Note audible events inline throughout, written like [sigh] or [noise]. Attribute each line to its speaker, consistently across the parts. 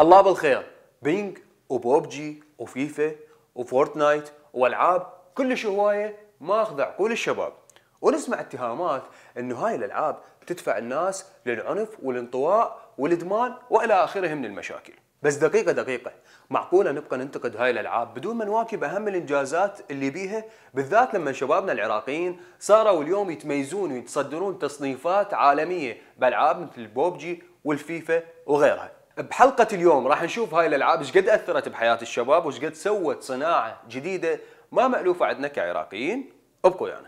Speaker 1: الله بالخير بينج وبوبجي وفيفا وفورتنايت والعاب كلش هوايه ماخذه عقول الشباب ونسمع اتهامات انه هاي الالعاب تدفع الناس للعنف والانطواء والادمان والى اخره من المشاكل بس دقيقة دقيقة معقولة نبقى ننتقد هاي الألعاب بدون ما نواكب أهم الإنجازات اللي بيها بالذات لما شبابنا العراقيين صاروا اليوم يتميزون ويتصدرون تصنيفات عالمية بألعاب مثل البوبجي والفيفا وغيرها بحلقة اليوم راح نشوف هاي الألعاب ايش قد أثرت بحياة الشباب وايش قد سوت صناعة جديدة ما مألوفة عندنا كعراقيين ابقوا ويانا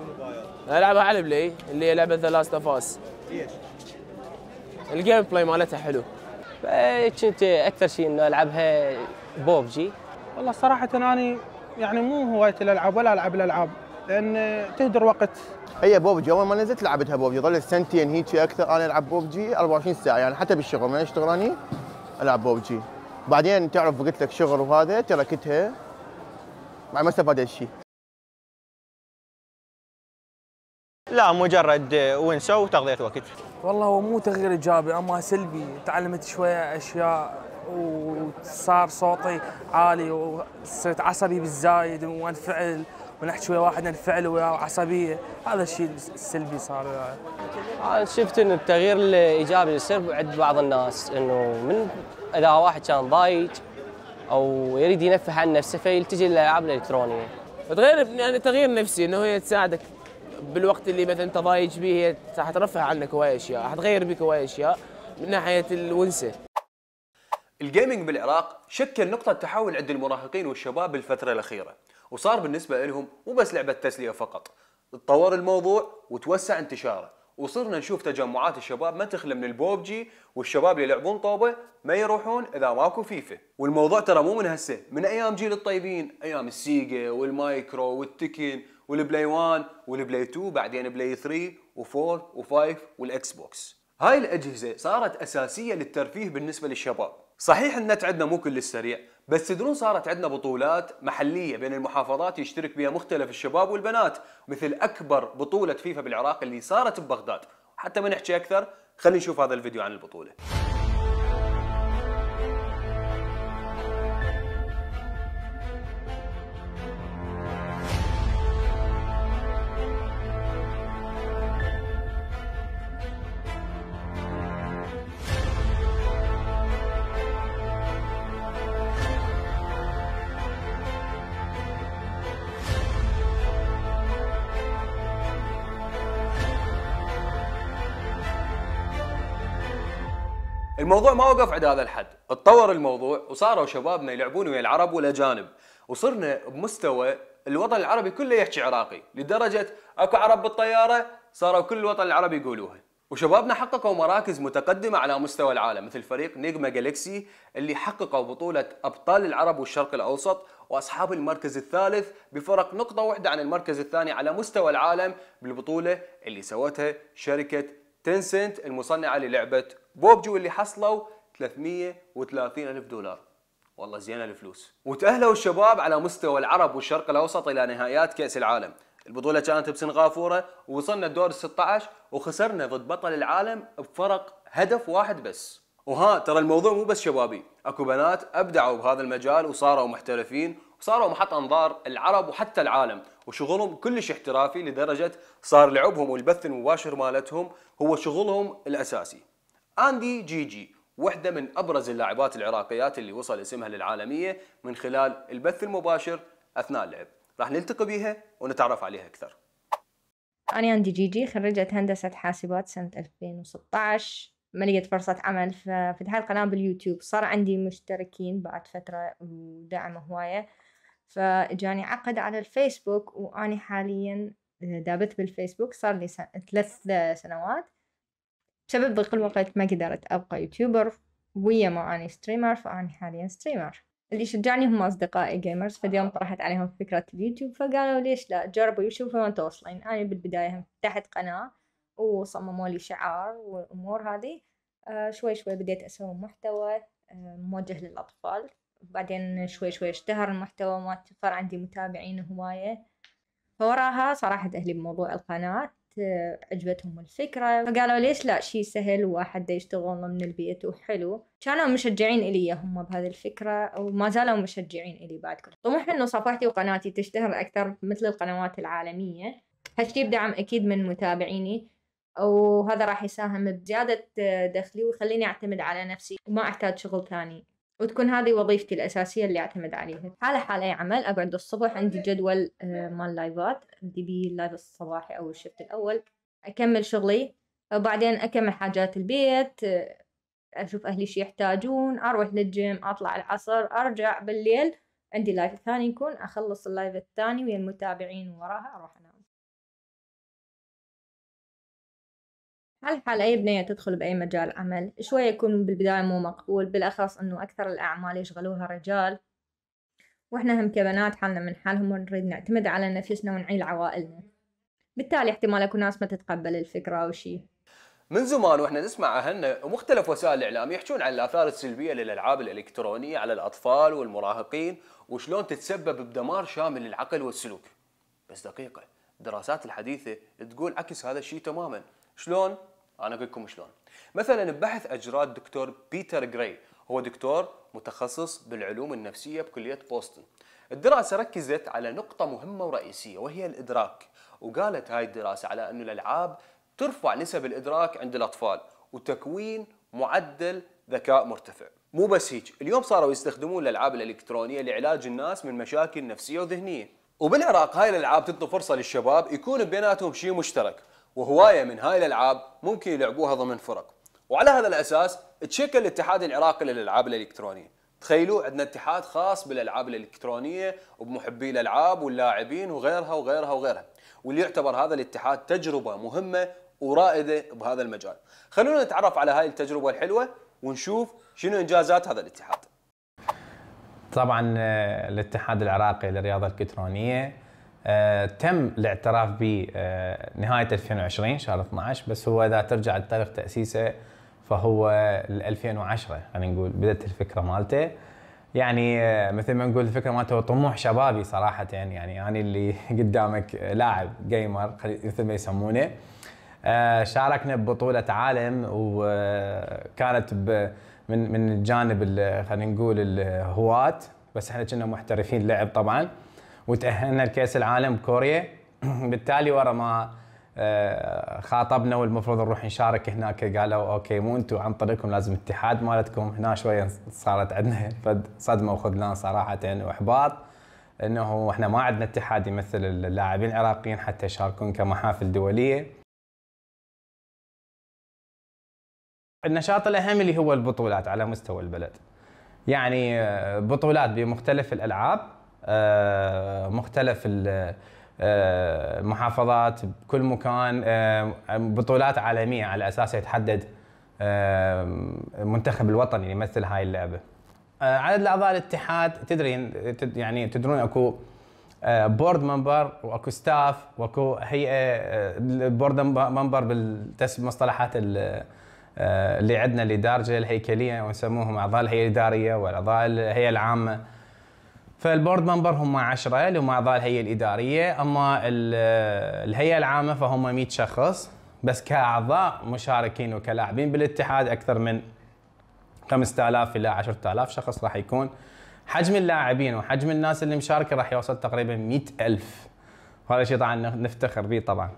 Speaker 2: يعني. ألعبها على بلاي اللي هي لعبة ذا لاست اوف اس ليش؟ الجيم بلاي مالتها حلو إيه، كنت اكثر شيء انه العبها بوبجي والله صراحة أنا يعني مو هوايه الالعاب ولا العب الالعاب لان تهدر وقت هي بوبجي اول ما نزلت لعبتها بوبجي ظلت سنتين هيك اكثر انا العب بوبجي 24 ساعه يعني حتى بالشغل ما اشتغل اني العب بوبجي بعدين تعرف قلت لك شغل وهذا تركتها ما استفادت شيء
Speaker 3: لا مجرد ونسه وتغذيه وقت والله هو مو
Speaker 1: تغيير ايجابي اما سلبي تعلمت شويه اشياء وصار صوتي عالي وصرت عصبي بالزايد وانفعل ونحكي ويا واحد ننفعل وياه عصبيه هذا الشيء السلبي صار وياي
Speaker 3: آه، شفت انه التغيير الايجابي يصير عند بعض الناس انه من اذا واحد كان ضايج او يريد ينفه عن نفسه فيلتجئ للالعاب الالكترونيه. تغير يعني تغيير نفسي انه
Speaker 2: هي تساعدك بالوقت اللي مثلا انت ضايج به هي راح ترفه عنك هواي اشياء، راح تغير بك هواي اشياء من ناحيه الونسه
Speaker 1: الجيمنج بالعراق شكل نقطة تحول عند المراهقين والشباب بالفترة الأخيرة وصار بالنسبة لهم مو بس لعبة تسلية فقط تطور الموضوع وتوسع انتشاره وصرنا نشوف تجمعات الشباب ما تخلى من البوبجي والشباب اللي يلعبون طوبة ما يروحون إذا ماكو فيفا والموضوع ترى مو من هسه من أيام جيل الطيبين أيام السيجا والمايكرو والتكن والبلاي 1 والبلاي 2 بعدين بلاي 3 و4 و5 والإكس بوكس هاي الأجهزة صارت أساسية للترفيه بالنسبة للشباب صحيح النت عندنا مو كل السريع بس تدرون صارت عندنا بطولات محلية بين المحافظات يشترك بها مختلف الشباب والبنات مثل أكبر بطولة فيفا بالعراق اللي صارت ببغداد حتى ما نحكي أكثر خلينا نشوف هذا الفيديو عن البطولة الموضوع ما وقف عند هذا الحد اتطور الموضوع وصاروا شبابنا يلعبون ويا العرب والاجانب وصرنا بمستوى الوطن العربي كله يحكي عراقي لدرجه اكو عرب بالطياره صاروا كل الوطن العربي يقولوها وشبابنا حققوا مراكز متقدمة على مستوى العالم مثل فريق نيجما جالكسي اللي حققوا بطولة أبطال العرب والشرق الأوسط وأصحاب المركز الثالث بفرق نقطة واحدة عن المركز الثاني على مستوى العالم بالبطولة اللي سوتها شركة تنسنت المصنعة للعبة بوب جو اللي حصلوا 330 ألف دولار والله زينة الفلوس وتأهلوا الشباب على مستوى العرب والشرق الأوسط إلى نهائيات كأس العالم البطولة كانت بسنغافورة ووصلنا الدور 16 وخسرنا ضد بطل العالم بفرق هدف واحد بس وها ترى الموضوع مو بس شبابي اكو بنات ابدعوا بهذا المجال وصاروا محترفين وصاروا محط انظار العرب وحتى العالم وشغلهم كلش احترافي لدرجه صار لعبهم والبث المباشر مالتهم هو شغلهم الاساسي أندي جيجي وحده من أبرز اللاعبات العراقيات اللي وصل اسمها للعالمية من خلال البث المباشر أثناء اللعب راح نلتقي بيها ونتعرف عليها أكثر
Speaker 3: أنا أندي جيجي خرجت هندسة حاسبات سنة 2016 ما لقيت فرصة عمل هاي القناة باليوتيوب صار عندي مشتركين بعد فترة ودعم هواية فجاني عقد على الفيسبوك وأني حاليا دابت بالفيسبوك صار لي ثلاث سنوات بسبب ضيق الوقت ما قدرت أبقى يوتيوبر ويا ما أني ستريمر فأني حاليا ستريمر اللي شجعني هم أصدقائي جيمرز فاليوم طرحت عليهم فكرة اليوتيوب فقالوا ليش لا جربوا يشوفوا وين توصلين أنا بالبداية فتحت قناة وصمموا لي شعار والأمور هذه آه شوي شوي بديت أسوي محتوى آه موجه للأطفال بعدين شوي شوي اشتهر المحتوى ما صار عندي متابعين هواية فوراها صراحة أهلي بموضوع القناة عجبتهم الفكرة فقالوا ليش لا شيء سهل وواحد يشتغل من البيت وحلو كانوا مشجعين إلي هم بهذه الفكرة وما زالوا مشجعين إلي بعد كل طموح إنه صفحتي وقناتي تشتهر أكثر مثل القنوات العالمية هالشي بدعم أكيد من متابعيني وهذا راح يساهم بزيادة دخلي ويخليني أعتمد على نفسي وما أحتاج شغل ثاني وتكون هذه وظيفتي الأساسية اللي أعتمد عليها حالة اي عمل أقعد الصبح عندي جدول آه، مال لايفات أبدي بيه اللايف الصباحي أو الشفت الأول أكمل شغلي وبعدين أكمل حاجات البيت آه، أشوف أهلي شي يحتاجون أروح للجيم أطلع العصر أرجع بالليل عندي لايف ثاني يكون أخلص اللايف الثاني ويا المتابعين وراها أروح أنام حال أي بنية تدخل بأي مجال عمل شوية يكون بالبداية مو مقبول بالأخص أنه أكثر الأعمال يشغلوها رجال وإحنا هم كبنات حالنا من حالهم ونريد نعتمد على نفسنا ونعيل عوائلنا بالتالي احتمال أكو ناس ما تتقبل الفكرة أو شيء
Speaker 1: من زمان واحنا نسمع اهلنا ومختلف وسائل الاعلام يحجون عن الاثار السلبيه للالعاب الالكترونيه على الاطفال والمراهقين وشلون تتسبب بدمار شامل للعقل والسلوك. بس دقيقه، الدراسات الحديثه تقول عكس هذا الشيء تماما، شلون؟ انا اقول لكم شلون مثلا ببحث اجراه الدكتور بيتر جراي هو دكتور متخصص بالعلوم النفسيه بكليه بوسطن الدراسه ركزت على نقطه مهمه ورئيسيه وهي الادراك وقالت هاي الدراسه على انه الالعاب ترفع نسب الادراك عند الاطفال وتكوين معدل ذكاء مرتفع مو بس هيك اليوم صاروا يستخدمون الالعاب الالكترونيه لعلاج الناس من مشاكل نفسيه وذهنيه وبالعراق هاي الالعاب تنطي فرصه للشباب يكون بيناتهم شيء مشترك وهوايه من هاي الالعاب ممكن يلعبوها ضمن فرق وعلى هذا الاساس تشكل الاتحاد العراقي للالعاب الالكترونيه تخيلوا عندنا اتحاد خاص بالالعاب الالكترونيه وبمحبي الالعاب واللاعبين وغيرها وغيرها وغيرها واللي يعتبر هذا الاتحاد تجربه مهمه ورائده بهذا المجال خلونا نتعرف على هاي التجربه الحلوه ونشوف شنو انجازات هذا الاتحاد
Speaker 2: طبعا آه، الاتحاد العراقي للرياضه الالكترونيه آه، تم الاعتراف به آه، نهايه 2020 شهر 12 بس هو اذا ترجع لتاريخ تاسيسه فهو 2010 خلينا نقول بدات الفكره مالته يعني آه، مثل ما نقول الفكره مالته طموح شبابي صراحه يعني انا يعني اللي [laughs] قدامك لاعب جيمر مثل ما يسمونه شاركنا ببطوله عالم وكانت من من الجانب خلينا نقول الهواة بس احنا كنا محترفين لعب طبعا وتاهلنا لكاس العالم بكوريا [clears throat] بالتالي ورا ما آه، خاطبنا والمفروض نروح نشارك هناك قالوا اوكي مو انتم عن طريقكم لازم اتحاد مالتكم هنا شويه صارت عندنا صدمه وخذلان صراحه واحباط انه احنا ما عندنا اتحاد يمثل اللاعبين العراقيين حتى يشاركون كمحافل دوليه. النشاط الاهم اللي هو البطولات على مستوى البلد. يعني آه، بطولات بمختلف الالعاب آه، مختلف المحافظات آه، بكل مكان آه، بطولات عالميه على اساس يتحدد المنتخب الوطني اللي يمثل هاي اللعبه. عدد اعضاء الاتحاد تدري يعني تدرون اكو بورد منبر واكو ستاف واكو هيئه بورد منبر بالمصطلحات اللي عندنا اللي دارجه الهيكليه ونسموهم اعضاء الهيئه الاداريه والاعضاء الهيئه العامه فالبورد ممبر هم 10 اللي هم اعضاء الهيئه الاداريه اما الهيئه العامه فهم 100 شخص بس كاعضاء مشاركين وكلاعبين بالاتحاد اكثر من 5000 الى 10000 شخص راح يكون حجم اللاعبين وحجم الناس اللي مشاركه راح يوصل تقريبا 100000 وهذا شيء طبعا نفتخر به طبعا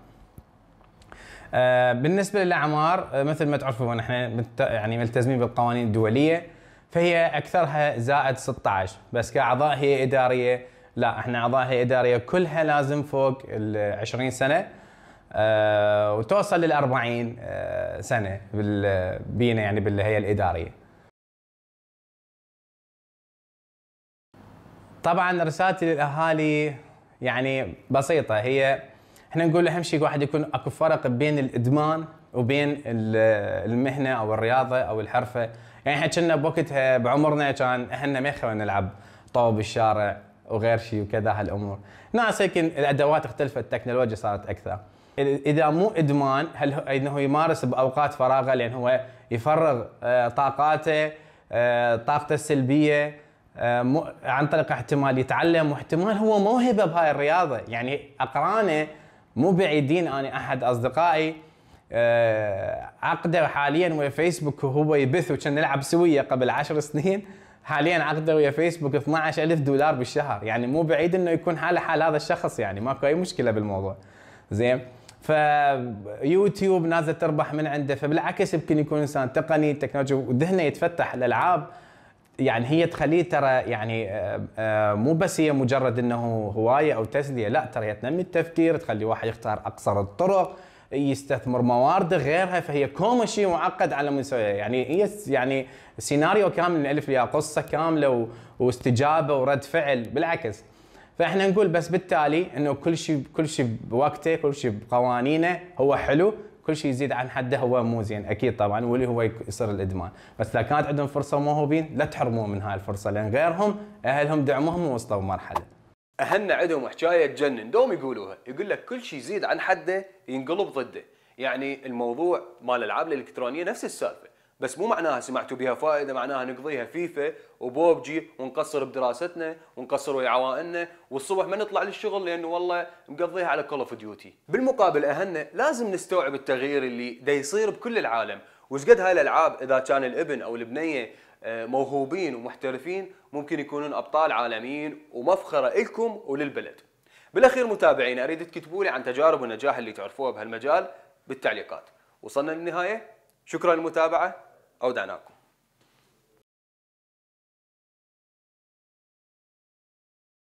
Speaker 2: آه، بالنسبه للاعمار آه، مثل ما تعرفون احنا يعني ملتزمين بالقوانين الدوليه فهي اكثرها زائد 16 بس كاعضاء هي اداريه لا احنا اعضاء هي اداريه كلها لازم فوق ال 20 سنه آه، وتوصل لل 40 آه، سنه بينا يعني بالهيئه الاداريه. طبعا رسالتي للاهالي يعني بسيطه هي احنا نقول اهم شيء الواحد يكون اكو فرق بين الادمان وبين المهنه او الرياضه او الحرفه يعني احنا كنا بوقتها آه، بعمرنا كان احنا ما يخلونا نلعب طوب بالشارع وغير شيء وكذا هالامور ناس لكن الادوات اختلفت التكنولوجيا صارت اكثر اذا مو ادمان هل انه يمارس باوقات فراغه لان هو يفرغ آه، طاقاته آه، طاقته السلبيه عن طريق احتمال يتعلم واحتمال هو موهبه بهاي الرياضه يعني اقرانه مو بعيدين انا احد اصدقائي عقده آه، حاليا ويا فيسبوك وهو يبث وكان نلعب سويه قبل عشر سنين حاليا عقده ويا فيسبوك 12000 دولار بالشهر يعني مو بعيد انه يكون حاله حال هذا الشخص يعني ماكو اي مشكله بالموضوع زين ف يوتيوب نازله تربح من عنده فبالعكس يمكن يكون انسان تقني تكنولوجي وذهنه يتفتح الالعاب يعني هي تخليه ترى يعني آه، آه، مو بس هي مجرد انه هوايه او تسليه لا ترى هي تنمي التفكير تخلي واحد يختار اقصر الطرق يستثمر موارده غيرها فهي كوم شيء معقد على مستوى يعني هي يعني سيناريو كامل نالف الف قصه كامله و... واستجابه ورد فعل بالعكس فاحنا نقول بس بالتالي انه كل شيء كل شيء بوقته كل شيء بقوانينه هو حلو كل شيء يزيد عن حده هو مو زين اكيد طبعا واللي هو يصير الادمان بس اذا كانت عندهم فرصه وموهوبين لا تحرموهم من هاي الفرصه لان غيرهم اهلهم دعموهم ووصلوا مرحله
Speaker 1: اهلنا عندهم حكايه تجنن دوم يقولوها يقول لك كل شيء يزيد عن حده ينقلب ضده يعني الموضوع مال الالعاب الالكترونيه نفس السالفه بس مو معناها سمعتوا بها فائده معناها نقضيها فيفا وبوبجي ونقصر بدراستنا ونقصر ويا عوائلنا والصبح ما نطلع للشغل لانه والله مقضيها على كول اوف ديوتي. بالمقابل اهلنا لازم نستوعب التغيير اللي دا يصير بكل العالم وش قد هاي الالعاب اذا كان الابن او البنيه آه، موهوبين ومحترفين ممكن يكونون ابطال عالميين ومفخره لكم وللبلد. بالاخير متابعينا اريد تكتبوا لي عن تجارب النجاح اللي تعرفوها بهالمجال بالتعليقات. وصلنا للنهايه شكرا للمتابعه اودعناكم.